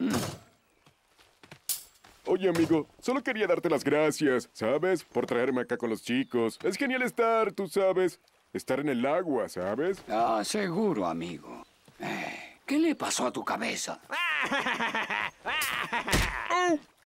Mm. Oye, amigo, solo quería darte las gracias, ¿sabes? Por traerme acá con los chicos. Es genial estar, tú sabes. Estar en el agua, ¿sabes? Ah, seguro, amigo. Eh, ¿Qué le pasó a tu cabeza?